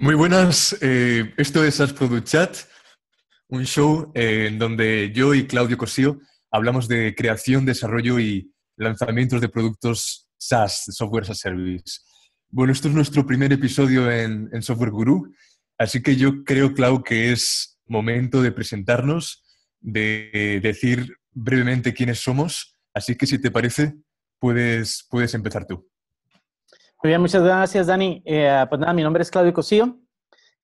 Muy buenas, eh, esto es SaaS Product Chat, un show eh, en donde yo y Claudio Cosío hablamos de creación, desarrollo y lanzamientos de productos SaaS, Software as a Service. Bueno, esto es nuestro primer episodio en, Software Guru, así que yo creo, Clau, que es momento de presentarnos, de eh, decir brevemente quiénes somos, así que si te parece, puedes, puedes empezar tú. Muy bien, muchas gracias, Dani. Eh, pues nada, mi nombre es Claudio Cosío.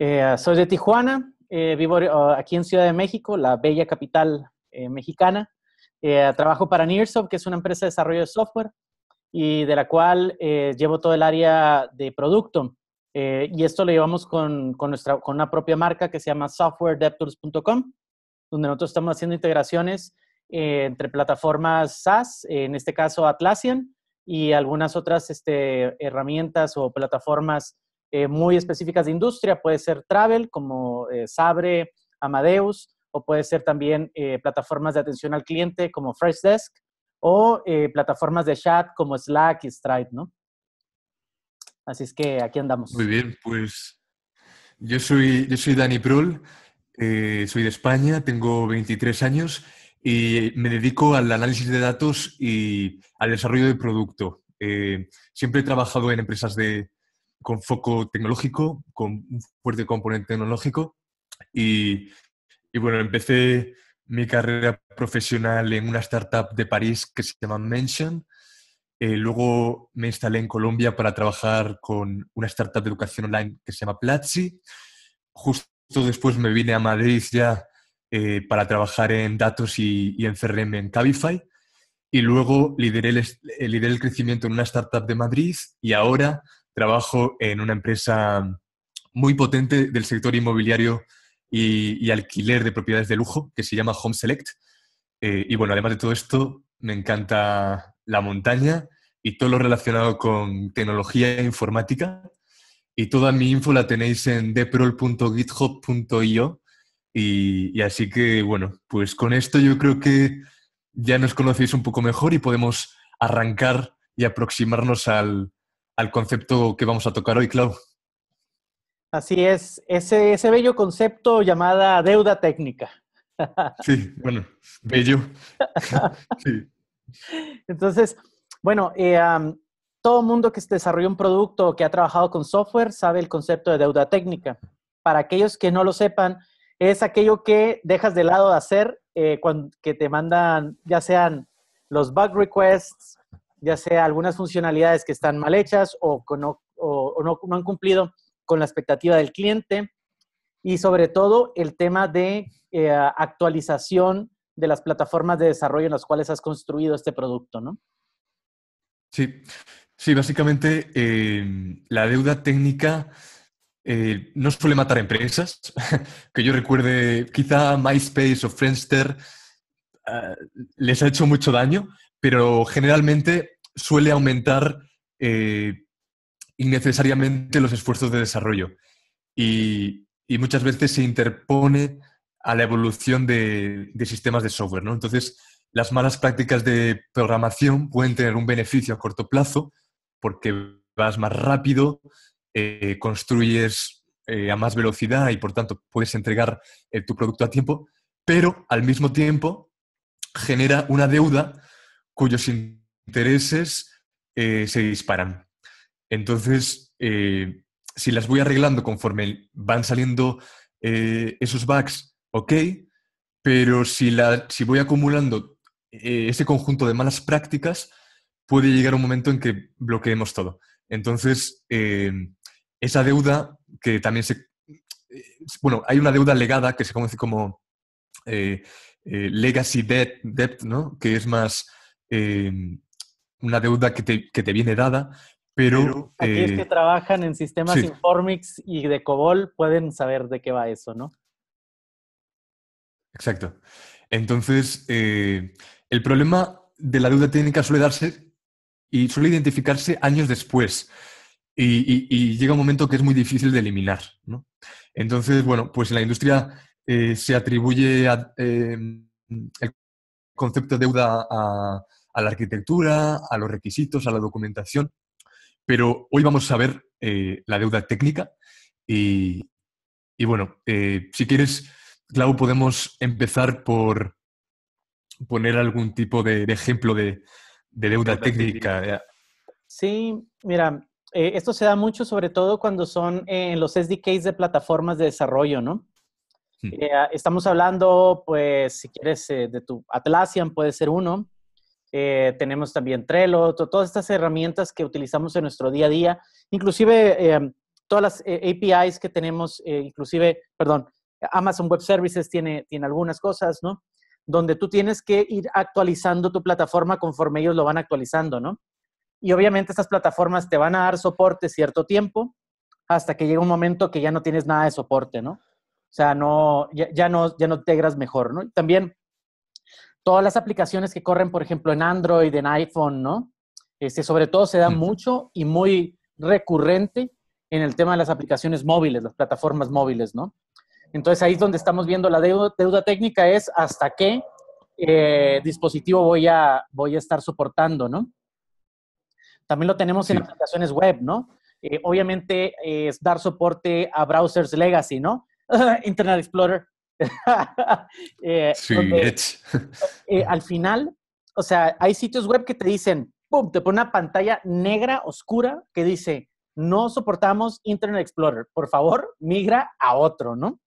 Eh, soy de Tijuana. Eh, vivo aquí en Ciudad de México, la bella capital mexicana. trabajo para Nearsoft, que es una empresa de desarrollo de software y de la cual llevo todo el área de producto. y esto lo llevamos con, con, nuestra, con una propia marca que se llama softwaredevtools.com, donde nosotros estamos haciendo integraciones entre plataformas SaaS, en este caso Atlassian, y algunas otras este, herramientas o plataformas eh, muy específicas de industria. Puede ser Travel, como eh, Sabre, Amadeus, o puede ser también eh, plataformas de atención al cliente como Freshdesk, o plataformas de chat como Slack y Stripe, ¿no? Así es que aquí andamos. Muy bien, pues yo soy, yo soy Dani eh, soy de España, tengo 23 años y me dedico al análisis de datos y al desarrollo de producto. Eh, siempre he trabajado en empresas con foco tecnológico, con un fuerte componente tecnológico y, bueno, empecé mi carrera profesional en una startup de París que se llama Mention. Eh, luego me instalé en Colombia para trabajar con una startup de educación online que se llama Platzi. Justo después me vine a Madrid ya eh, para trabajar en datos y, en CRM en Cabify. Y luego lideré el, eh, el crecimiento en una startup de Madrid y ahora trabajo en una empresa muy potente del sector inmobiliario y, alquiler de propiedades de lujo que se llama Home Select. Eh, y bueno, además de todo esto, me encanta la montaña y todo lo relacionado con tecnología e informática. Y toda mi info la tenéis en deprol.github.io y, así que, bueno, pues con esto yo creo que ya nos conocéis un poco mejor y podemos arrancar y aproximarnos al, concepto que vamos a tocar hoy, Clau. Así es, ese, ese bello concepto llamada deuda técnica. Sí, bueno, bello. Sí. Entonces, bueno, eh, todo mundo que se desarrolla un producto o que ha trabajado con software sabe el concepto de deuda técnica. Para aquellos que no lo sepan, es aquello que dejas de lado de hacer eh, cuando, te mandan, ya sean los bug requests, ya sea algunas funcionalidades que están mal hechas o, no, han cumplido con la expectativa del cliente. Y sobre todo el tema de eh, actualización de las plataformas de desarrollo en las cuales has construido este producto, ¿no? Sí, sí, básicamente eh, la deuda técnica eh, no suele matar empresas. que yo recuerde, quizá MySpace o Friendster eh, les ha hecho mucho daño, pero generalmente suele aumentar eh, innecesariamente los esfuerzos de desarrollo. Y, muchas veces se interpone a la evolución de, de sistemas de software. ¿no? Entonces, las malas prácticas de programación pueden tener un beneficio a corto plazo porque vas más rápido, eh, construyes eh, a más velocidad y por tanto puedes entregar eh, tu producto a tiempo, pero al mismo tiempo genera una deuda cuyos intereses se disparan. Entonces, si las voy arreglando conforme van saliendo esos bugs, ok, pero si, si voy acumulando ese conjunto de malas prácticas, puede llegar un momento en que bloqueemos todo. Entonces, esa deuda que también se... Bueno, hay una deuda legada que se conoce como eh, eh, legacy debt, debt, ¿no? Que es más em, una deuda que te, viene dada, pero... aquellos eh, que trabajan en sistemas Informix y de COBOL pueden saber de qué va eso, ¿no? Exacto. Entonces, el problema de la deuda técnica suele darse y suele identificarse años después y, llega un momento que es muy difícil de eliminar. ¿no? Entonces, bueno, pues en la industria eh, se atribuye em, el concepto de deuda a, la arquitectura, a los requisitos, a la documentación, pero hoy vamos a ver eh, la deuda técnica y, y bueno, eh, si quieres, Clau, podemos empezar por poner algún tipo de, ejemplo de, deuda, técnica. Sí, mira, eh, esto se da mucho, sobre todo cuando son eh, en los SDKs de plataformas de desarrollo, ¿no? Hmm. Eh, ah, estamos hablando, pues, si quieres, de tu Atlassian puede ser uno. tenemos también Trello, todas estas herramientas que utilizamos en nuestro día a día, inclusive todas las APIs que tenemos, inclusive, perdón, Amazon Web Services tiene, tiene algunas cosas, ¿no? Donde tú tienes que ir actualizando tu plataforma conforme ellos lo van actualizando, ¿no? Y obviamente estas plataformas te van a dar soporte cierto tiempo hasta que llega un momento que ya no tienes nada de soporte, ¿no? O sea, no, ya, no, ya no te integras mejor, ¿no? también todas las aplicaciones que corren, por ejemplo, en Android, en iPhone, ¿no? Este, sobre todo se da mucho y muy recurrente en el tema de las aplicaciones móviles, las plataformas móviles, ¿no? Entonces ahí es donde estamos viendo la deuda, técnica es hasta qué eh, dispositivo voy a, voy a estar soportando, ¿no? También lo tenemos en aplicaciones web, ¿no? Eh, obviamente es dar soporte a browsers legacy, ¿no? Internet Explorer. Eh, sí, eh, al final, o sea, hay sitios web que te dicen, ¡pum! Te pone una pantalla negra, oscura, que dice, no soportamos Internet Explorer. Por favor, migra a otro, ¿no?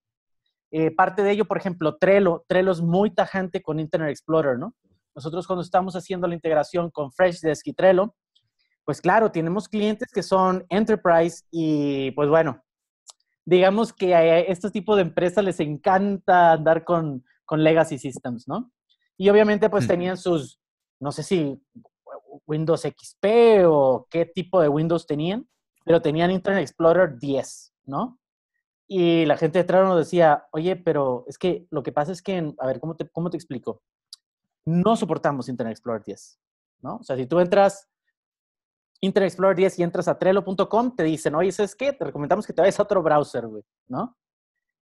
parte de ello, por ejemplo, Trello. Trello es muy tajante con Internet Explorer, ¿no? Nosotros cuando estamos haciendo la integración con Freshdesk y Trello, pues claro, tenemos clientes que son enterprise y pues bueno, digamos que a este tipo de empresas les encanta andar con, con legacy systems, ¿no? Y obviamente pues tenían sus, no sé si Windows XP o qué tipo de Windows tenían, pero tenían Internet Explorer 10, ¿no? Y la gente detrás nos decía, oye, pero es que lo que pasa es que, a ver, ¿cómo te, cómo te explico? No soportamos Internet Explorer 10, ¿no? O sea, si tú entras Internet Explorer 10 y entras a Trello.com, te dicen, oye, ¿sabes qué? Te recomendamos que te vayas a otro browser, güey, ¿no?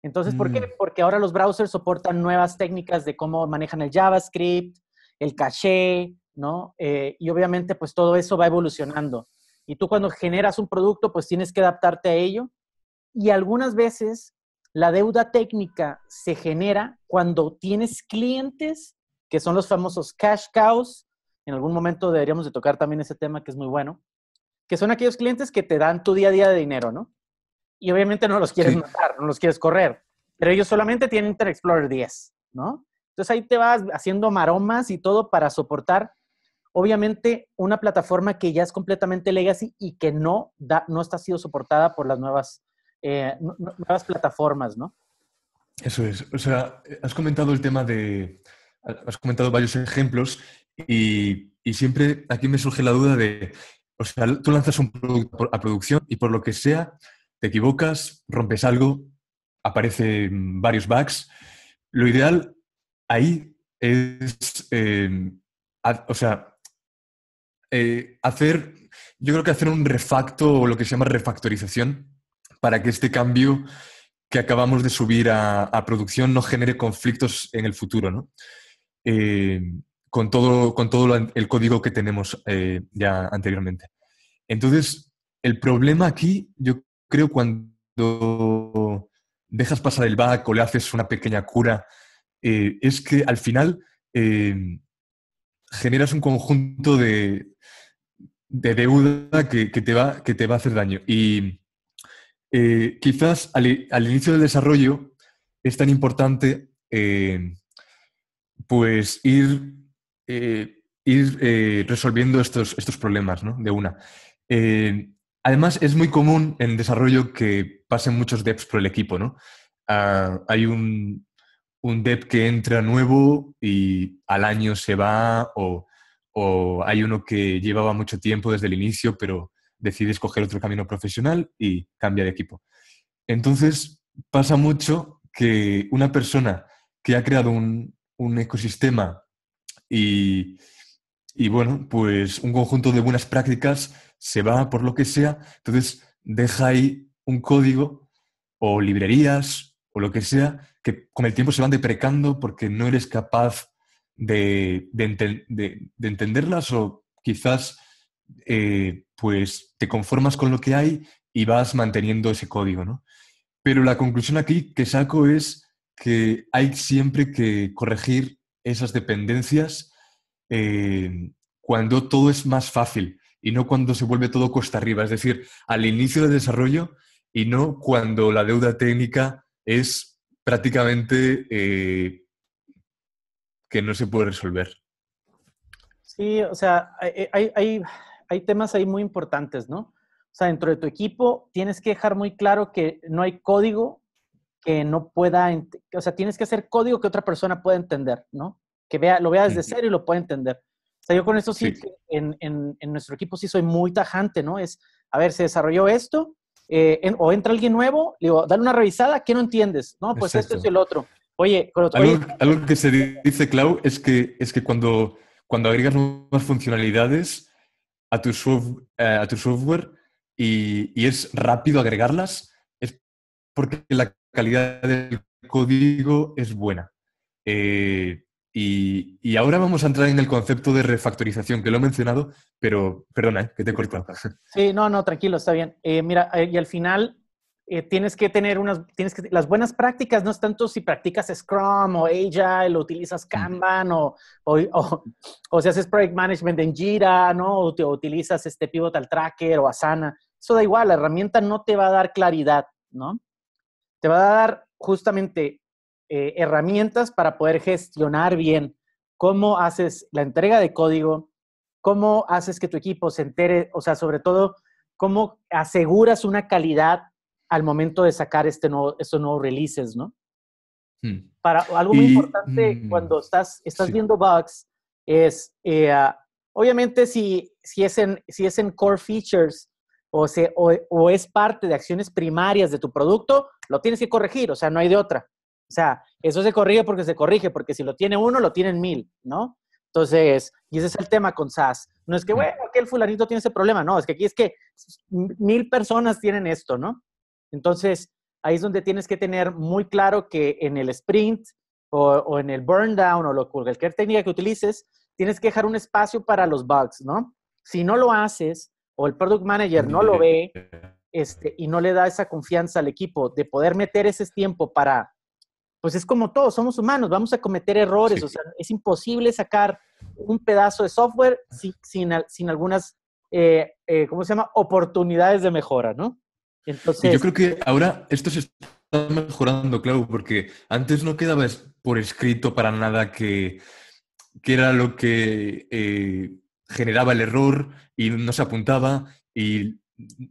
Entonces, ¿por qué? Mm. Porque ahora los browsers soportan nuevas técnicas de cómo manejan el JavaScript, el caché, ¿no? Eh, y obviamente, pues todo eso va evolucionando. Y tú cuando generas un producto, pues tienes que adaptarte a ello. Y algunas veces la deuda técnica se genera cuando tienes clientes, que son los famosos cash cows, en algún momento deberíamos de tocar también ese tema que es muy bueno, que son aquellos clientes que te dan tu día a día de dinero, ¿no? Y obviamente no los quieres matar, no los quieres correr, pero ellos solamente tienen Internet Explorer 10, ¿no? Entonces ahí te vas haciendo maromas y todo para soportar, obviamente, una plataforma que ya es completamente legacy y que no, da, no está sido soportada por las nuevas, eh, nuevas plataformas, ¿no? Eso es. O sea, has comentado el tema de. Has comentado varios ejemplos y, siempre aquí me surge la duda de, o sea, tú lanzas un producto a producción y por lo que sea, te equivocas, rompes algo, aparecen varios bugs. Lo ideal ahí es, eh, o sea, eh, hacer, yo creo que hacer un refacto o lo que se llama refactorización para que este cambio que acabamos de subir a, producción no genere conflictos en el futuro, ¿no? Eh, con todo, con todo el código que tenemos eh, ya anteriormente. Entonces, el problema aquí, yo creo cuando dejas pasar el back o le haces una pequeña cura, eh, es que al final em, generas un conjunto de, deuda que, te va, que te va a hacer daño. Y eh, quizás al, al, inicio del desarrollo es tan importante pues ir eh, ir eh, resolviendo estos, estos problemas ¿no? de una. Eh, además, es muy común en desarrollo que pasen muchos devs por el equipo. ¿no? Ah, hay un, un, dev que entra nuevo y al año se va, o, hay uno que llevaba mucho tiempo desde el inicio, pero decide escoger otro camino profesional y cambia de equipo. Entonces, pasa mucho que una persona que ha creado un, un ecosistema y, bueno, pues un conjunto de buenas prácticas se va por lo que sea, entonces deja ahí un código o librerías o lo que sea que con el tiempo se van deprecando porque no eres capaz de, entenderlas o quizás eh, pues te conformas con lo que hay y vas manteniendo ese código, ¿no? Pero la conclusión aquí que saco es que hay siempre que corregir esas dependencias eh, cuando todo es más fácil y no cuando se vuelve todo costa arriba, es decir, al inicio del desarrollo y no cuando la deuda técnica es prácticamente eh, que no se puede resolver. Sí, o sea, hay, hay temas ahí muy importantes, ¿no? O sea, dentro de tu equipo tienes que dejar muy claro que no hay código que no pueda, o sea, tienes que hacer código que otra persona pueda entender, ¿no? Que vea, lo vea desde cero y lo pueda entender. O sea, yo con eso sí, En, en, nuestro equipo sí soy muy tajante, ¿no? Es, a ver, se desarrolló esto, eh, o entra alguien nuevo, le digo, dale una revisada, ¿qué no entiendes? No, pues esto es el otro. Oye, algo, que se dice, Clau, es que, es que cuando, cuando agregas nuevas funcionalidades a tu, eh, a tu software y, y, es rápido agregarlas, es porque la calidad del código es buena. Eh, y, y, ahora vamos a entrar en el concepto de refactorización, que lo he mencionado, pero perdona, eh, que te corto Sí, no, no, tranquilo, está bien. Eh, mira, y al final tienes que tener unas, tienes que, las buenas prácticas no es tanto si practicas Scrum o Agile lo utilizas mm. Kanban o, o, o, o si haces Project Management en Jira, ¿no? O, utilizas este Pivotal Tracker o Asana. Eso da igual, la herramienta no te va a dar claridad, ¿no? te va a dar justamente eh, herramientas para poder gestionar bien cómo haces la entrega de código, cómo haces que tu equipo se entere, o sea, sobre todo, cómo aseguras una calidad al momento de sacar este estos nuevos releases, ¿no? Hmm. Para algo muy importante mm, cuando estás, estás viendo bugs es, eh, ah, obviamente, si, si, es en, si es en core features o es parte de acciones primarias de tu producto, lo tienes que corregir, o sea, no hay de otra. O sea, eso se corrige porque se corrige, porque si lo tiene uno, lo tienen mil, ¿no? Entonces, y ese es el tema con sas No es que, bueno, que el fulanito tiene ese problema, no, es que aquí es que mil personas tienen esto, ¿no? Entonces, ahí es donde tienes que tener muy claro que en el sprint o, en el burn down o lo, cualquier técnica que utilices, tienes que dejar un espacio para los bugs, ¿no? Si no lo haces o el product manager no lo ve este, y no le da esa confianza al equipo de poder meter ese tiempo para, pues es como todos, somos humanos, vamos a cometer errores, o sea, es imposible sacar un pedazo de software sin, sin, algunas, eh, eh, ¿cómo se llama?, oportunidades de mejora, ¿no? Entonces... yo creo que ahora esto se está mejorando, Clau, porque antes no quedaba por escrito para nada que, era lo que eh, generaba el error y no se apuntaba y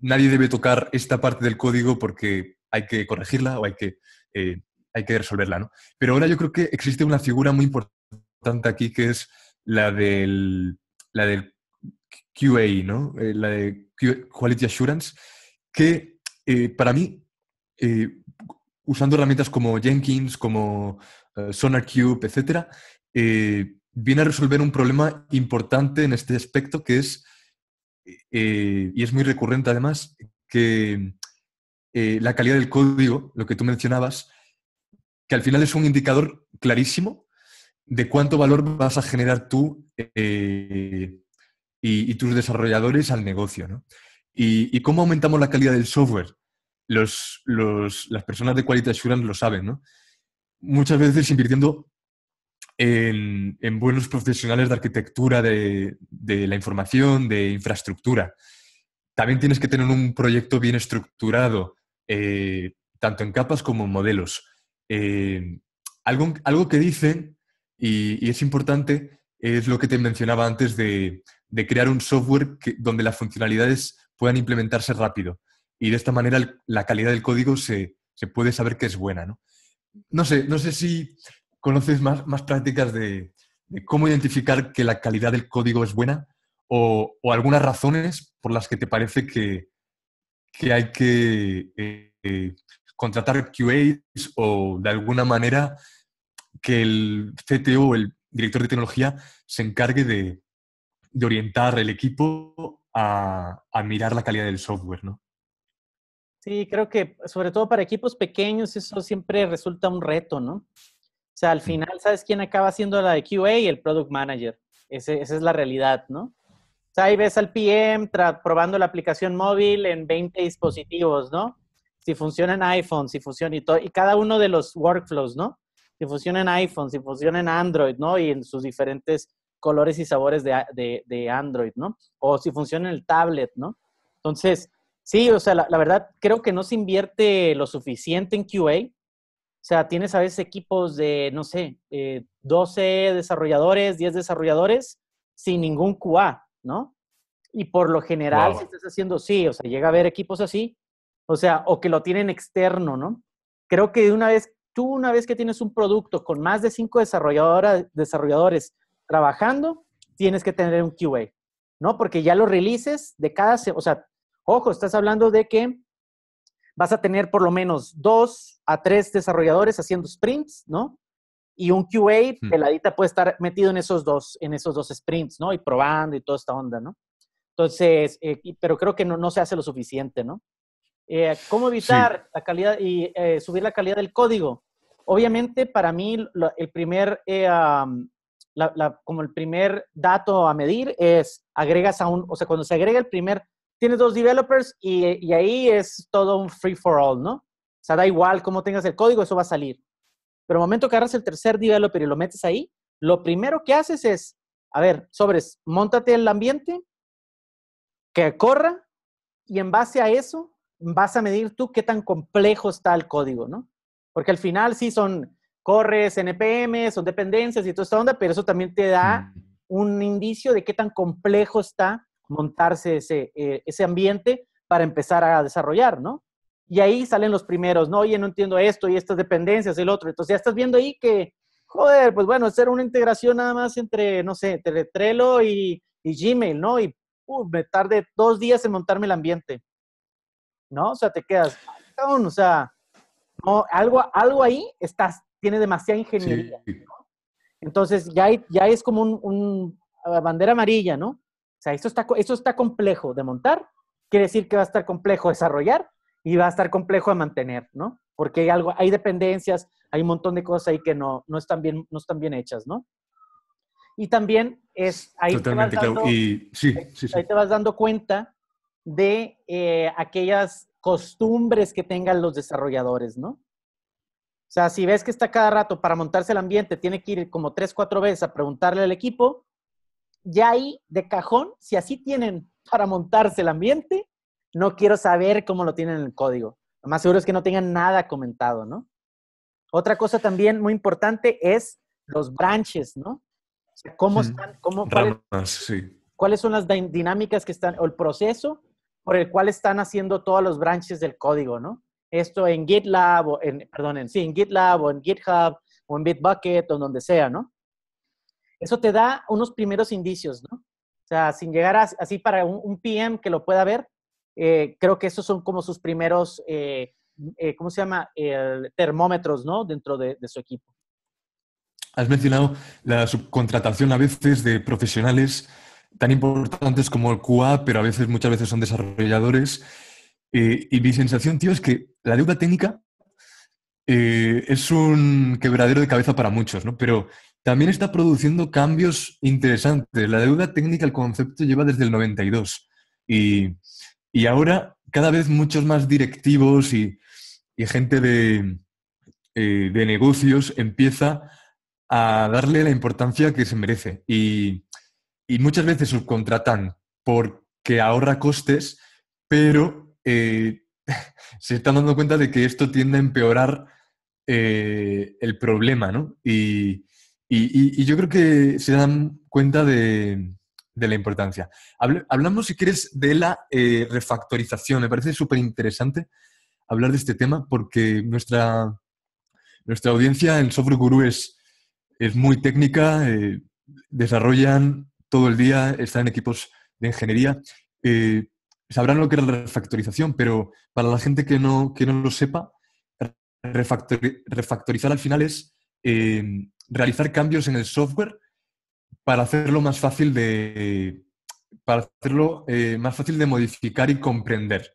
nadie debe tocar esta parte del código porque hay que corregirla o hay que, eh, hay que resolverla. ¿no? Pero ahora yo creo que existe una figura muy importante aquí que es la del, la del QA, ¿no? Eh, la de Quality Assurance, que eh, para mí, usando herramientas como Jenkins, como SonarQube, etc., viene a resolver un problema importante en este aspecto que es eh, eh, y es muy recurrente además, que eh, la calidad del código, lo que tú mencionabas, que al final es un indicador clarísimo de cuánto valor vas a generar tú y, tus desarrolladores al negocio. Y, cómo aumentamos la calidad del software? las personas de Quality Assurance lo saben, ¿no? Muchas veces invirtiendo en, buenos profesionales de arquitectura de, la información, de infraestructura. También tienes que tener un proyecto bien estructurado, eh, tanto en capas como en modelos. Eh, algo, algo, que dicen, y, es importante, es lo que te mencionaba antes de, crear un software donde las funcionalidades puedan implementarse rápido. Y de esta manera la calidad del código se, puede saber que es buena. no sé, no sé si, conoces más, prácticas de, cómo identificar que la calidad del código es buena o, algunas razones por las que te parece que, hay que eh, eh, contratar QAs o de alguna manera que el CTO, el director de tecnología, se encargue de, orientar el equipo a, a, mirar la calidad del software, ¿no? Sí, creo que sobre todo para equipos pequeños eso siempre resulta un reto, ¿no? O sea, al final, ¿sabes quién acaba siendo la de QA? El Product Manager. esa es la realidad, ¿no? O sea, ahí ves al PM probando la aplicación móvil en 20 dispositivos, ¿no? Si funciona en iPhone, si funciona y todo, y cada uno de los workflows, ¿no? Si funciona en iPhone, si funciona en Android, ¿no? Y en sus diferentes colores y sabores de, Android, ¿no? O si funciona en el tablet, ¿no? Entonces, sí, o sea, la verdad creo que no se invierte lo suficiente en QA o sea, tienes a veces equipos de, no sé, 12 eh, desarrolladores, 10 desarrolladores, sin ningún QA, ¿no? Y por lo general, si estás haciendo, sí, o sea, llega a haber equipos así, o sea, o que lo tienen externo, ¿no? Creo que una vez, tú una vez que tienes un producto con más de 5 desarrolladores trabajando, tienes que tener un QA, ¿no? Porque ya lo releases de cada, o sea, ojo, estás hablando de que vas a tener por lo menos dos a tres desarrolladores haciendo sprints, ¿no? Y un QA hmm. peladita puede estar metido en esos dos, en esos dos sprints, ¿no? Y probando y toda esta onda, ¿no? Entonces, eh, pero creo que no, no se hace lo suficiente, ¿no? Eh, ¿Cómo evitar la calidad y eh, subir la calidad del código? Obviamente, para mí, el primer, como el primer dato a medir es agregas a un, o sea, cuando se agrega el primer tienes dos developers y, ahí es todo un free for all, ¿no? O sea, da igual cómo tengas el código, eso va a salir. Pero el momento que agarras el tercer developer y lo metes ahí, lo primero que haces es, a ver, sobres, montate el ambiente, que corra, y en base a eso vas a medir tú qué tan complejo está el código, ¿no? Porque al final sí son corres, NPM, son dependencias y toda esta onda, pero eso también te da mm. un indicio de qué tan complejo está montarse ese, eh, ese ambiente para empezar a desarrollar, ¿no? Y ahí salen los primeros, no, oye, no entiendo esto y estas dependencias, el otro. Entonces ya estás viendo ahí que, joder, pues bueno, hacer una integración nada más entre, no sé, entre Trello y, y Gmail, ¿no? Y uh, me tardé dos días en montarme el ambiente, ¿no? O sea, te quedas, o sea, algo, algo ahí estás, tiene demasiada ingeniería. ¿no? Entonces ya, ya es como una bandera amarilla, ¿no? O sea, esto está, está complejo de montar, quiere decir que va a estar complejo desarrollar y va a estar complejo de mantener, ¿no? Porque hay, algo, hay dependencias, hay un montón de cosas ahí que no, no, están, bien, no están bien hechas, ¿no? Y también es ahí, te, vas dando, y, te vas dando cuenta de eh, aquellas costumbres que tengan los desarrolladores, ¿no? O sea, si ves que está cada rato para montarse el ambiente, tiene que ir como tres, cuatro veces a preguntarle al equipo, ya ahí de cajón, si así tienen para montarse el ambiente, no quiero saber cómo lo tienen en el código. Lo más seguro es que no tengan nada comentado, ¿no? Otra cosa también muy importante es los branches, ¿no? O sea, ¿Cómo están? Cómo, cuáles, son las dinámicas que están, o el proceso por el cual están haciendo todos los branches del código, ¿no? Esto en GitLab, o en, perdón, en, sí, en GitLab o en GitHub o en Bitbucket o en donde sea, ¿no? Eso te da unos primeros indicios, ¿no? O sea, sin llegar así para un, PM que lo pueda ver, eh, creo que esos son como sus primeros, eh, mm, eh, ¿cómo se llama? termómetros, ¿no? Dentro de, su equipo. Has mencionado la subcontratación a veces de profesionales tan importantes como el QA, pero a veces, muchas veces son desarrolladores. y mi sensación, tío, es que la deuda técnica es un quebradero de cabeza para muchos, ¿no? Pero también está produciendo cambios interesantes. La deuda técnica, el concepto lleva desde el 92. Y, ahora cada vez muchos más directivos y, gente eh, de, negocios empieza a darle la importancia que se merece. Y, muchas veces subcontratan porque ahorra costes, pero eh, se están dando cuenta de que esto tiende a empeorar eh, el problema, ¿no? Y, y, yo creo que se dan cuenta de, la importancia. hablamos, si quieres, de la eh, refactorización. Me parece súper interesante hablar de este tema porque nuestra, nuestra audiencia en Software Guru es, es muy técnica, eh, desarrollan todo el día, están en equipos de ingeniería. Eh, sabrán lo que es la refactorización, pero para la gente que no, que no lo sepa, refactorizar al final es realizar cambios en el software para hacerlo más fácil de, para hacerlo, eh, más fácil de modificar y comprender,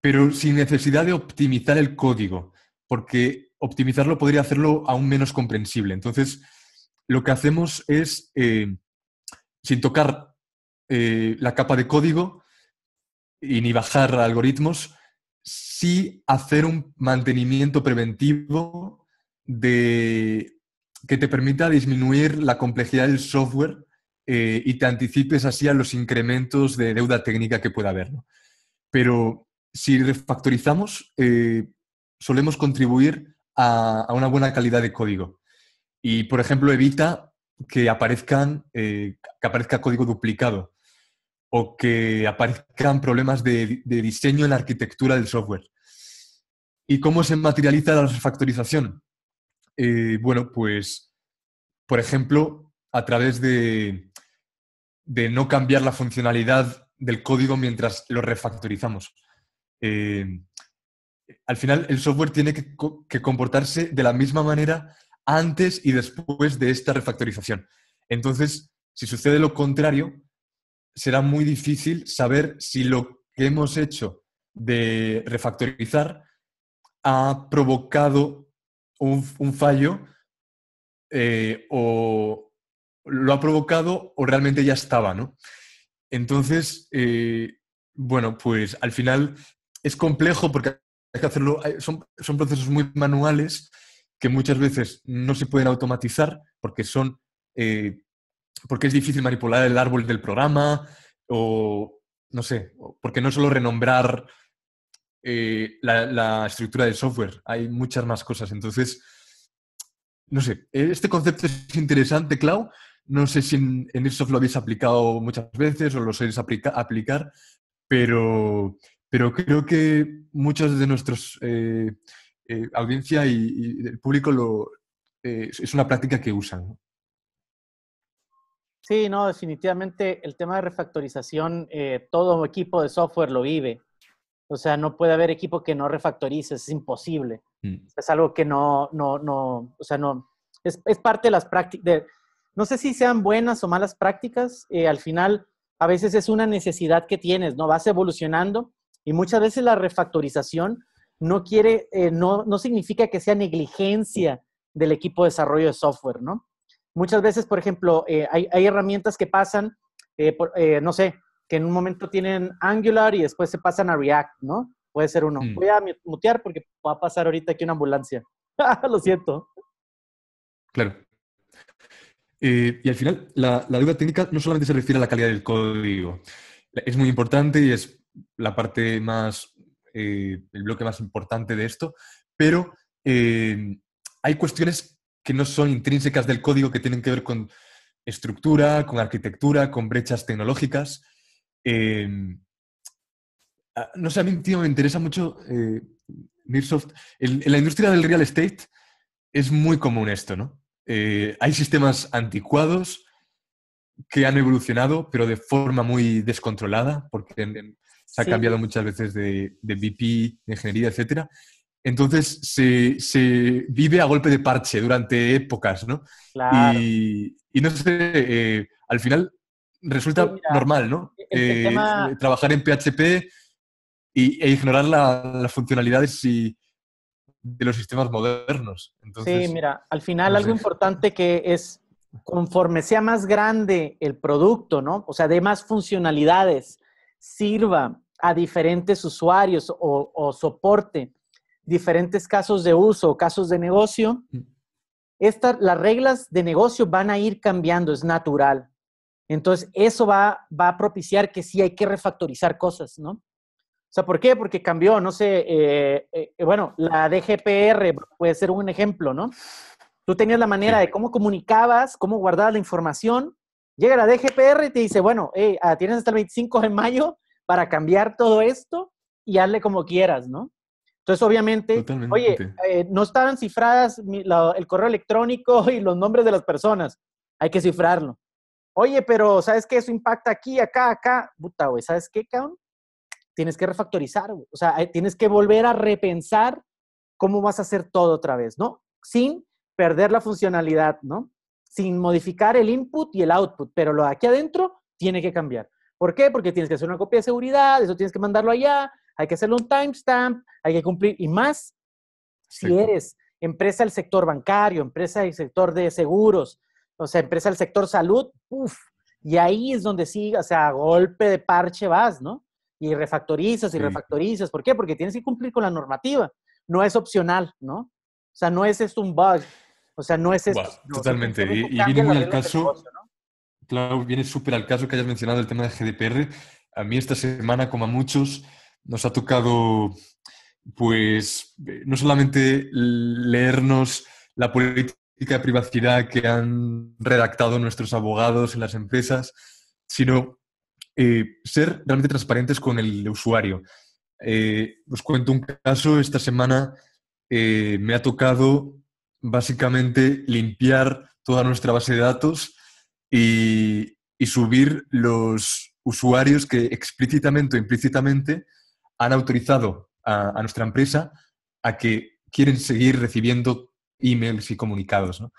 pero sin necesidad de optimizar el código, porque optimizarlo podría hacerlo aún menos comprensible. Entonces, lo que hacemos es, eh, sin tocar eh, la capa de código y ni bajar algoritmos, sí hacer un mantenimiento preventivo de que te permita disminuir la complejidad del software eh, y te anticipes así a los incrementos de deuda técnica que pueda haber. Pero si refactorizamos, eh, solemos contribuir a, una buena calidad de código. Y, por ejemplo, evita que, aparezcan, eh, que aparezca código duplicado o que aparezcan problemas de diseño en la arquitectura del software. ¿Y cómo se materializa la refactorización? Eh, bueno, pues, por ejemplo, a través de, de no cambiar la funcionalidad del código mientras lo refactorizamos. Eh, al final, el software tiene que, que, comportarse de la misma manera antes y después de esta refactorización. Entonces, si sucede lo contrario, será muy difícil saber si lo que hemos hecho de refactorizar ha provocado un, fallo eh, o lo ha provocado o realmente ya estaba, ¿no? Entonces, eh, bueno, pues al final es complejo porque hay que hacerlo, son, procesos muy manuales que muchas veces no se pueden automatizar porque son eh, porque es difícil manipular el árbol del programa o no sé, porque no solo renombrar eh, la, estructura del software, hay muchas más cosas. Entonces, no sé, este concepto es interesante, Clau. No sé si en, en Airsoft lo habéis aplicado muchas veces o lo sabéis aplicar, pero, creo que muchos de nuestros eh, eh, audiencia y, del el público lo, es una práctica que usan. Sí, no, definitivamente el tema de refactorización, todo equipo de software lo vive o sea, no puede haber equipo que no refactorice, es imposible. Mm. Es algo que no, no, no, o sea, no, es, parte de las prácticas, no sé si sean buenas o malas prácticas, eh, al final a veces es una necesidad que tienes, ¿no? Vas evolucionando y muchas veces la refactorización no quiere, eh, no, no significa que sea negligencia del equipo de desarrollo de software, ¿no? Muchas veces, por ejemplo, eh, hay, herramientas que pasan, no sé, que en un momento tienen Angular y después se pasan a React, ¿no? Puede ser uno. Mm. Voy a mutear porque va a pasar ahorita aquí una ambulancia. Lo siento. Claro. Eh, y al final, la, duda técnica no solamente se refiere a la calidad del código. Es muy importante y es la parte más, eh, el bloque más importante de esto, pero eh, hay cuestiones que no son intrínsecas del código, que tienen que ver con estructura, con arquitectura, con brechas tecnológicas, Em, ah, no sé, a mí, tío, me interesa mucho, Mirsoft eh, en la industria del real estate es muy común esto, ¿no? Eh, hay sistemas anticuados que han evolucionado, pero de forma muy descontrolada, porque se ha cambiado muchas veces de, VP, de ingeniería, etc. Entonces se, vive a golpe de parche durante épocas, ¿no? Y, no sé, eh, al final resulta pues normal, ¿no? Eh, eh, trabajar en PHP y, e ignorar las funcionalidades y, de los sistemas modernos. Entonces, sí, mira, al final algo importante que es conforme sea más grande el producto, ¿no? O sea, de más funcionalidades, sirva a diferentes usuarios o, soporte diferentes casos de uso o casos de negocio, mm. las reglas de negocio van a ir cambiando, es natural. Entonces, eso va, a propiciar que sí hay que refactorizar cosas, ¿no? O sea, ¿por qué? Porque cambió, no sé, eh, eh, eh, bueno, la DGPR puede ser un ejemplo, ¿no? Tú tenías la manera de cómo comunicabas, cómo guardabas la información. Llega la DGPR y te dice, bueno, ah, tienes hasta el 25 de mayo para cambiar todo esto y hazle como quieras, ¿no? Entonces, obviamente, oye, no estaban cifradas el correo electrónico y los nombres de las personas. Hay que cifrarlo. Oye, pero ¿sabes qué? Eso impacta aquí, acá, acá. Puta, güey, ¿sabes qué, cabrón? Tienes que refactorizar, güey. O sea, eh, tienes que volver a repensar cómo vas a hacer todo otra vez, ¿no? Sin perder la funcionalidad, ¿no? Sin modificar el input y el output, pero lo de aquí adentro tiene que cambiar. ¿Por qué? Porque tienes que hacer una copia de seguridad, eso tienes que mandarlo allá, hay que hacerlo un timestamp, hay que cumplir y más. Si eres empresa del sector bancario, empresa del sector de seguros, o sea, empresa del sector salud, uff, y ahí es donde sí, o sea, golpe de parche vas, ¿no? Y refactorizas y refactorizas. ¿Por qué? Porque tienes que cumplir con la normativa. No es opcional, ¿no? O sea, no es esto un bug. O sea, no es esto. totalmente. y, viene muy al caso. Claro, viene súper al caso que hayas mencionado el tema de GDPR. A mí esta semana, como a muchos, nos ha tocado, pues, eh, no solamente leernos la política de privacidad que han redactado nuestros abogados en las empresas, sino eh, ser realmente transparentes con el usuario. Eh, os cuento un caso, esta semana eh, me ha tocado básicamente limpiar toda nuestra base de datos y, subir los usuarios que explícitamente o implícitamente han autorizado a, a, nuestra empresa a que quieren seguir recibiendo emails y comunicados. ¿no?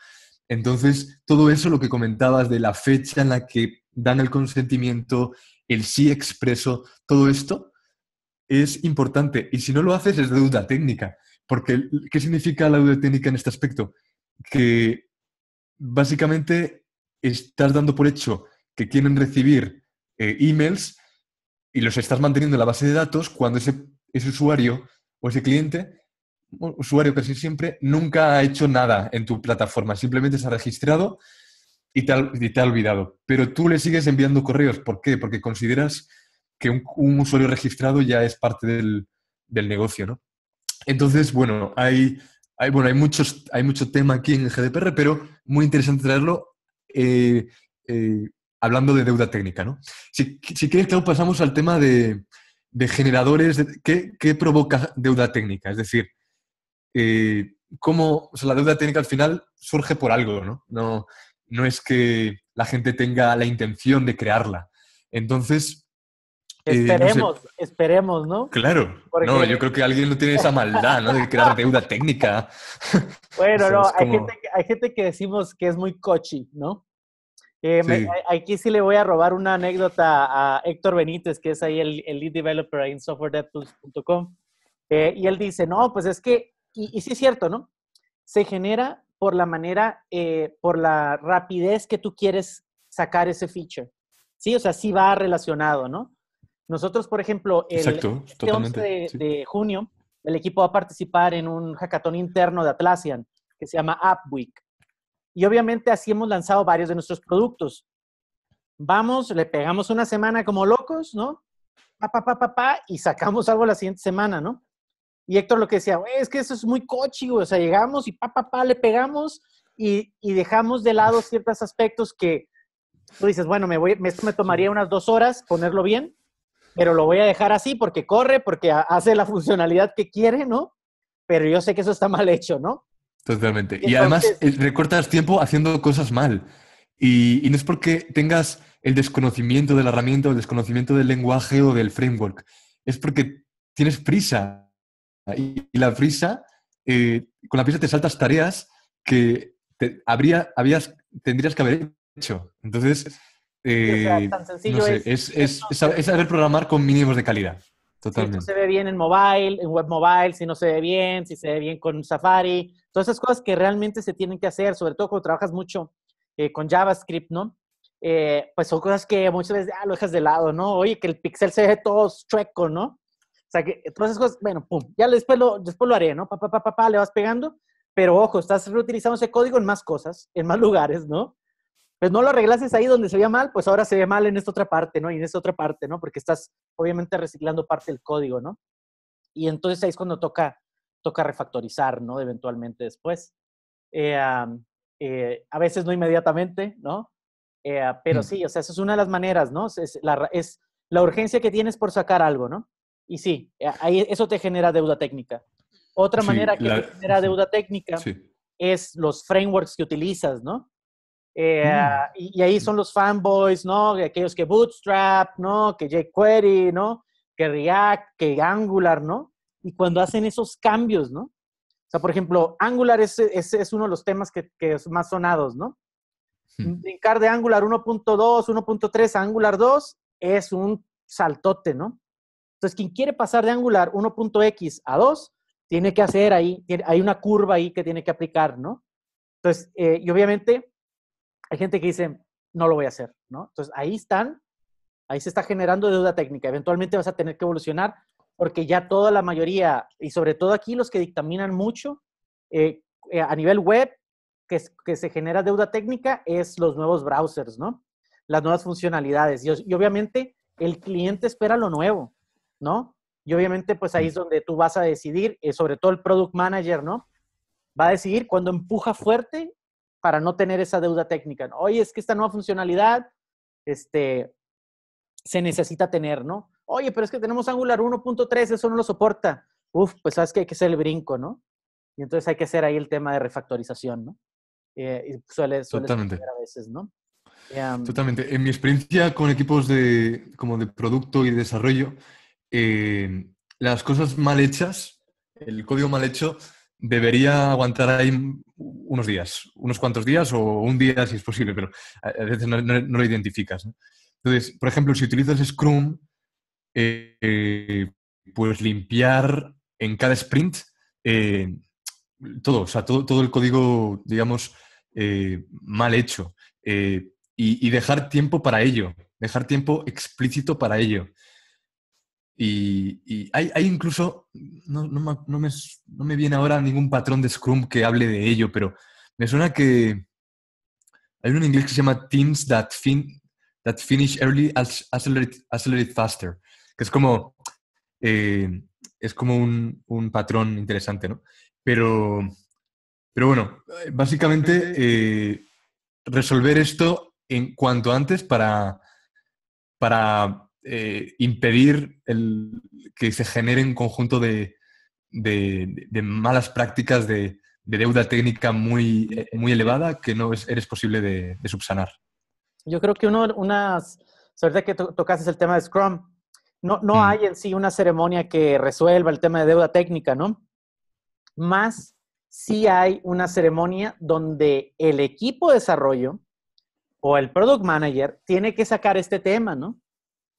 Entonces, todo eso, lo que comentabas de la fecha en la que dan el consentimiento, el sí expreso, todo esto es importante. Y si no lo haces, es deuda técnica. Porque, ¿qué significa la deuda técnica en este aspecto? Que básicamente estás dando por hecho que quieren recibir eh, emails y los estás manteniendo en la base de datos cuando ese, ese usuario o ese cliente usuario casi siempre nunca ha hecho nada en tu plataforma, simplemente se ha registrado y te ha, olvidado. Pero tú le sigues enviando correos. ¿Por qué? Porque consideras que un, usuario registrado ya es parte del, negocio, ¿no? Entonces, bueno, hay, hay, bueno, hay, muchos, hay mucho tema aquí en GDPR, pero muy interesante traerlo eh, eh, hablando de deuda técnica, ¿no? Si, quieres, claro, pasamos al tema de, generadores, ¿qué, provoca deuda técnica? Es decir, eh, cómo, la deuda técnica al final surge por algo, ¿no? ¿no? No es que la gente tenga la intención de crearla. Entonces... Eh, esperemos, esperemos, ¿no? Claro. No, yo creo que alguien no tiene esa maldad, ¿no? De crear deuda técnica. Bueno, no, hay, gente, que decimos que es muy cochi, ¿no? Eh, aquí sí le voy a robar una anécdota a Héctor Benítez, que es ahí el, lead developer en softwaredevtools.com. y él dice, no, pues es que y, sí es cierto, ¿no? Se genera por la manera, eh, por la rapidez que tú quieres sacar ese feature. Sí, o sea, sí va relacionado, ¿no? Nosotros, por ejemplo, el este 11 de, de, junio, el equipo va a participar en un hackathon interno de Atlassian que se llama App Week. Y obviamente así hemos lanzado varios de nuestros productos. Vamos, le pegamos una semana como locos, ¿no? Pa, pa, pa, pa, pa, y sacamos algo la siguiente semana, ¿no? Y Héctor lo que decía, es que eso es muy cochi, O sea, llegamos y pa, pa, le pegamos y, y dejamos de lado ciertos aspectos que tú dices, bueno, me voy, esto me tomaría unas dos horas ponerlo bien, pero lo voy a dejar así porque corre, porque hace la funcionalidad que quiere, ¿no? Pero yo sé que eso está mal hecho, ¿no? Totalmente. Y, además eh, recortas tiempo haciendo cosas mal. Y, y, no es porque tengas el desconocimiento de la herramienta o el desconocimiento del lenguaje o del framework. Es porque tienes prisa. Ah, y, la prisa, eh, con la prisa te saltas tareas que habías, tendrías que haber hecho. Entonces, es, saber programar con mínimos de calidad. Totalmente. Si no se ve bien en mobile, en web mobile, si no se ve bien, si se ve bien con Safari, todas esas cosas que realmente se tienen que hacer, sobre todo cuando trabajas mucho eh, con JavaScript, ¿no? Eh, pues son cosas que muchas veces ah, lo dejas de lado, ¿no? Oye, que el pixel se ve todo chueco, ¿no? O sea, que todas esas cosas, bueno, pum, ya después lo, después lo haré, ¿no? Pa, pa, pa, pa, le vas pegando, pero ojo, estás reutilizando ese código en más cosas, en más lugares, ¿no? Pues no lo arreglases ahí donde se veía mal, pues ahora se ve mal en esta otra parte, ¿no? Y en esta otra parte, ¿no? Porque estás obviamente reciclando parte del código, ¿no? Y entonces ahí es cuando toca, toca refactorizar, ¿no? Eventualmente después. Eh, eh, a veces no inmediatamente, ¿no? Eh, pero mm. sí, o sea, esa es una de las maneras, ¿no? es la urgencia que tienes por sacar algo, ¿no? Y sí, eh, ahí, eso te genera deuda técnica. Otra manera que genera deuda técnica es los frameworks que utilizas, ¿no? Eh, mm. y, ahí son los fanboys, ¿no? Aquellos que Bootstrap, ¿no? Que jQuery, ¿no? Que React, que Angular, ¿no? Y cuando hacen esos cambios, ¿no? O sea, por ejemplo, Angular es, es uno de los temas que, que es más sonados, ¿no? Hmm. Brincar de Angular 1.2, 1.3 a Angular 2 es un saltote, ¿no? Entonces, quien quiere pasar de angular 1.x a 2, tiene que hacer ahí, hay una curva ahí que tiene que aplicar, ¿no? Entonces, eh, y obviamente hay gente que dice, no lo voy a hacer, ¿no? Entonces, ahí están, ahí se está generando deuda técnica. Eventualmente vas a tener que evolucionar porque ya toda la mayoría, y sobre todo aquí los que dictaminan mucho, eh, eh, a nivel web, que, se genera deuda técnica es los nuevos browsers, ¿no? Las nuevas funcionalidades. y obviamente el cliente espera lo nuevo. ¿no? Y obviamente, pues ahí es donde tú vas a decidir, eh, sobre todo el product manager, ¿no? Va a decidir cuando empuja fuerte para no tener esa deuda técnica. ¿no? Oye, es que esta nueva funcionalidad este, se necesita tener, ¿no? Oye, pero es que tenemos Angular 1.3, eso no lo soporta. Uf, pues sabes que hay que hacer el brinco, ¿no? Y entonces hay que hacer ahí el tema de refactorización, ¿no? Eh, y suele, suele Totalmente. a veces, ¿no? Totalmente. Em, en mi experiencia con equipos de, como de producto y desarrollo, eh, las cosas mal hechas, el código mal hecho, debería aguantar ahí unos días, unos cuantos días o un día si es posible, pero a veces no, lo identificas. Entonces, por ejemplo, si utilizas Scrum, eh, pues limpiar en cada sprint eh, todo, o sea, todo, el código, digamos, mal hecho y, dejar tiempo para ello, dejar tiempo explícito para ello. Y, hay, incluso, no, me, viene ahora ningún patrón de Scrum que hable de ello, pero me suena que hay un inglés que se llama Teams that, fin, that finish early, accelerate, faster, que es como, eh, es como un, patrón interesante, ¿no? Pero, pero bueno, básicamente eh, resolver esto en cuanto antes para, para eh, impedir el, que se genere un conjunto de, malas prácticas de, deuda técnica muy, eh, muy elevada que no es, eres posible de, subsanar. Yo creo que uno, unas, que tocas tocaste el tema de Scrum, no, no mm. hay en sí una ceremonia que resuelva el tema de deuda técnica, ¿no? Más sí hay una ceremonia donde el equipo de desarrollo o el product manager tiene que sacar este tema, ¿no?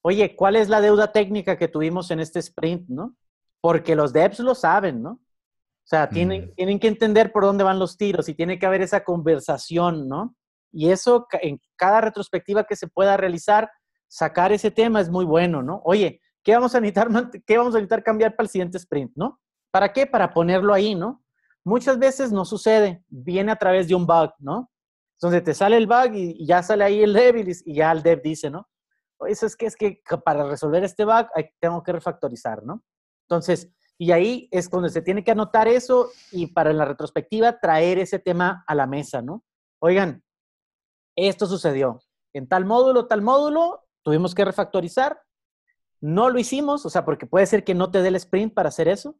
oye, ¿cuál es la deuda técnica que tuvimos en este sprint, no? Porque los devs lo saben, ¿no? O sea, tienen, tienen que entender por dónde van los tiros y tiene que haber esa conversación, ¿no? Y eso, en cada retrospectiva que se pueda realizar, sacar ese tema es muy bueno, ¿no? Oye, ¿qué vamos a necesitar, qué vamos a necesitar cambiar para el siguiente sprint, ¿no? ¿Para qué? Para ponerlo ahí, ¿no? Muchas veces no sucede, viene a través de un bug, ¿no? Entonces te sale el bug y, ya sale ahí el dev y ya el dev dice, ¿no? eso es que es que para resolver este bug tengo que refactorizar, ¿no? Entonces, y ahí es cuando se tiene que anotar eso y para la retrospectiva traer ese tema a la mesa, ¿no? Oigan, esto sucedió. En tal módulo, tal módulo, tuvimos que refactorizar. No lo hicimos, o sea, porque puede ser que no te dé el sprint para hacer eso,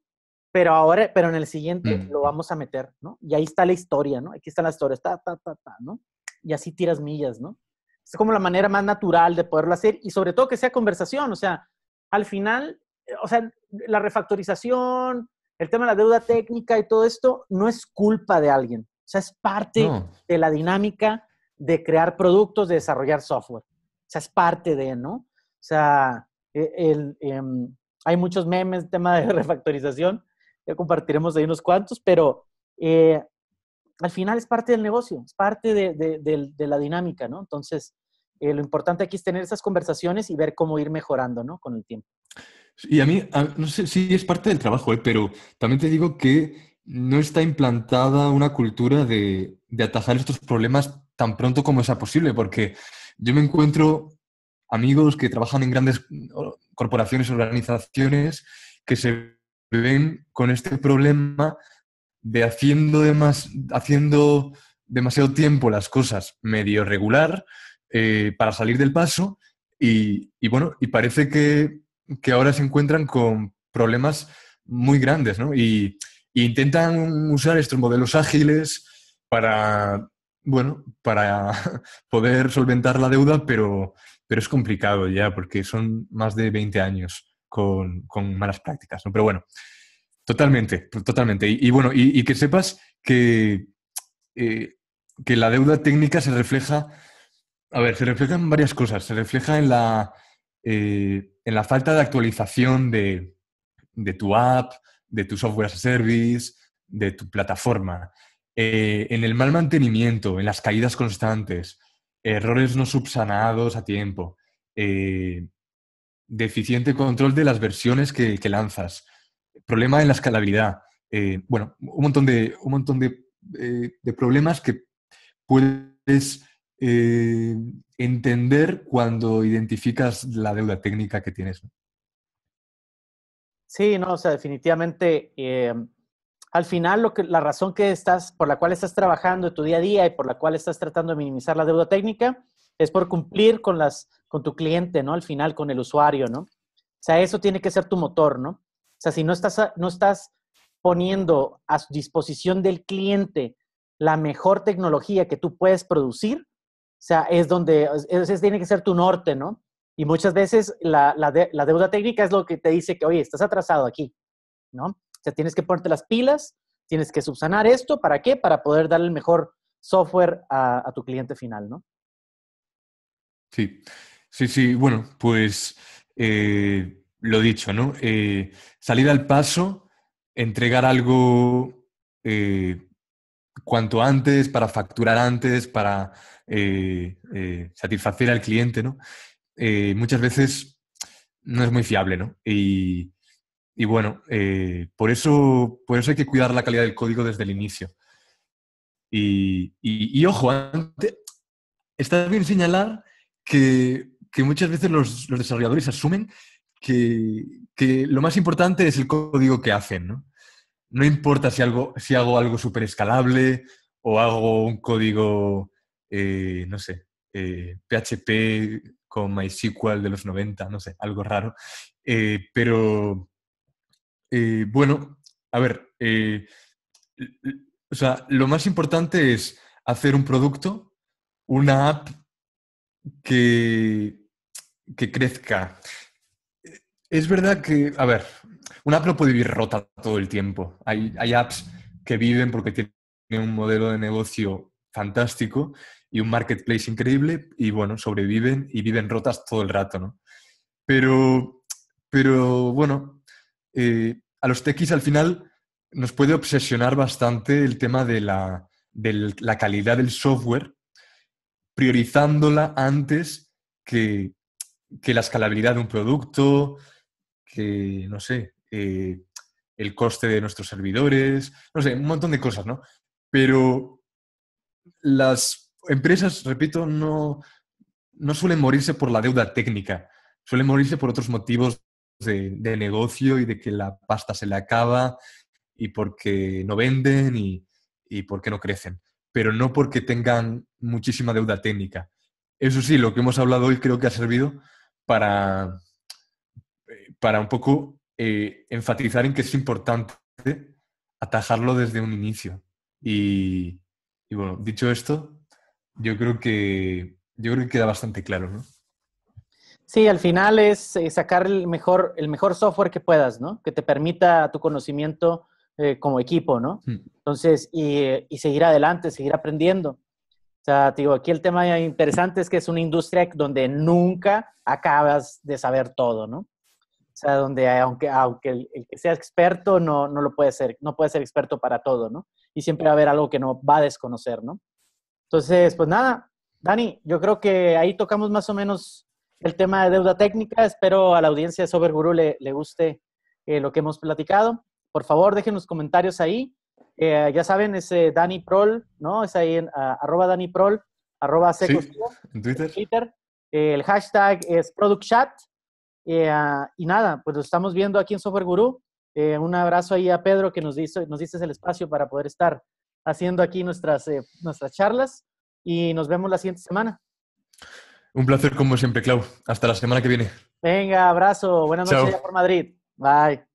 pero ahora, pero en el siguiente lo vamos a meter, ¿no? Y ahí está la historia, ¿no? Aquí está la historia, está, está, está, ta, ¿no? Y así tiras millas, ¿no? es como la manera más natural de poderlo hacer y sobre todo que sea conversación, o sea, al final, eh, o sea, la refactorización, el tema de la deuda técnica y todo esto no es culpa de alguien, o sea, es parte de la dinámica de crear productos, de desarrollar software, o sea, es parte de, ¿no? O sea, e, el, em, hay muchos memes, tema de refactorización, ya compartiremos ahí unos cuantos, pero eh, al final es parte del negocio, es parte de, la dinámica, ¿no? Entonces, eh, lo importante aquí es tener esas conversaciones y ver cómo ir mejorando, ¿no? Con el tiempo. Y a mí, no sé si sí es parte del trabajo, ¿eh? pero también te digo que no está implantada una cultura de, de atajar estos problemas tan pronto como sea posible, porque yo me encuentro amigos que trabajan en grandes corporaciones, organizaciones, que se ven con este problema de haciendo, haciendo demasiado tiempo las cosas medio regular eh, para salir del paso y, bueno, y parece que, ahora se encuentran con problemas muy grandes, ¿no? Y, intentan usar estos modelos ágiles para, para poder solventar la deuda, pero, es complicado ya, porque son más de 20 años con, malas prácticas, Pero bueno, Totalmente, totalmente. Y, bueno, y, que sepas eh, que, la deuda técnica se refleja, a ver, se reflejan en varias cosas. Se refleja en la, eh, en la falta de actualización de, tu app, de tu software as a service, de tu plataforma, eh, en el mal mantenimiento, en las caídas constantes, errores no subsanados a tiempo, deficiente control de las versiones que lanzas problema en la escalabilidad, eh, bueno, un montón de, un montón de, eh, problemas que puedes eh, entender cuando identificas la deuda técnica que tienes. Sí, no, o sea, definitivamente al final lo que, la razón que estás, por la cual estás trabajando en tu día a día y por la cual estás tratando de minimizar la deuda técnica es por cumplir con las, con tu cliente, ¿no? Al final, con el usuario, ¿no? O sea, eso tiene que ser tu motor, ¿no? O sea, si no estás, no estás poniendo a disposición del cliente la mejor tecnología que tú puedes producir, o sea, es donde, ese tiene que ser tu norte, ¿no? Y muchas veces la, deuda técnica es lo que te dice que, oye, estás atrasado aquí, ¿no? O sea, tienes que ponerte las pilas, tienes que subsanar esto, ¿para qué? Para poder darle el mejor software a, tu cliente final, ¿no? Sí, sí, sí, bueno, pues... Eh, lo dicho, ¿no? Eh, salir al paso, entregar algo eh, cuanto antes, para facturar antes, para eh, satisfacer al cliente, ¿no? muchas veces no es muy fiable, ¿no? Y, bueno, por, eso, por eso hay que cuidar la calidad del código desde el inicio. Y, y, ojo, antes, está bien señalar que, que muchas veces los desarrolladores asumen que, que lo más importante es el código que hacen, ¿no? No importa si, hago algo súper escalable o hago un código, eh, no sé, PHP eh, con MySQL de los 90, no sé, algo raro. Eh, pero, bueno, a ver, o sea, lo más importante es hacer un producto, una app que, que crezca, es verdad que, a ver, una app no puede vivir rota todo el tiempo. Hay, apps que viven porque tienen un modelo de negocio fantástico y un marketplace increíble y bueno, sobreviven y viven rotas todo el rato, ¿no? Pero, pero bueno, eh, a los techies al final nos puede obsesionar bastante el tema de la, calidad del software, priorizándola antes que la escalabilidad de un producto, que, no sé, eh, el coste de nuestros servidores, no sé, un montón de cosas, ¿no? Pero las empresas, repito, no, no suelen morirse por la deuda técnica, suelen morirse por otros motivos de, negocio y de que la pasta se le acaba y porque no venden y, y porque no crecen, pero no porque tengan muchísima deuda técnica. Eso sí, lo que hemos hablado hoy creo que ha servido para, para un poco eh, enfatizar en que es importante atajarlo desde un inicio. Y, bueno, dicho esto, yo creo que yo creo que queda bastante claro, ¿no? Sí, al final es eh, sacar el mejor, el mejor software que puedas, ¿no? Que te permita tu conocimiento eh, como equipo, ¿no? Mm. Entonces, y, y, seguir adelante, seguir aprendiendo. O sea, te digo, aquí el tema interesante es que es una industria donde nunca acabas de saber todo, ¿no? O sea, donde aunque, aunque el, que sea experto no, no, lo puede ser, no puede ser experto para todo, ¿no? Y siempre va a haber algo que no va a desconocer, ¿no? Entonces, pues nada, Dani, yo creo que ahí tocamos más o menos el tema de deuda técnica. Espero a la audiencia de SoberGuru le, le guste eh, lo que hemos platicado. Por favor, dejen los comentarios ahí. Eh, ya saben, es eh, Dani Prol, ¿no? Es ahí en arroba Dani Prol, arroba seco. sí, en Twitter. Twitter. el hashtag es Product Chat. Eh, ah, y nada, pues lo estamos viendo aquí en Software Guru. Eh, un abrazo ahí a Pedro que nos dice, nos dice el espacio para poder estar haciendo aquí nuestras, eh, nuestras charlas y nos vemos la siguiente semana. Un placer como siempre, Clau. Hasta la semana que viene. Venga, abrazo. Buenas noches por Madrid. Bye.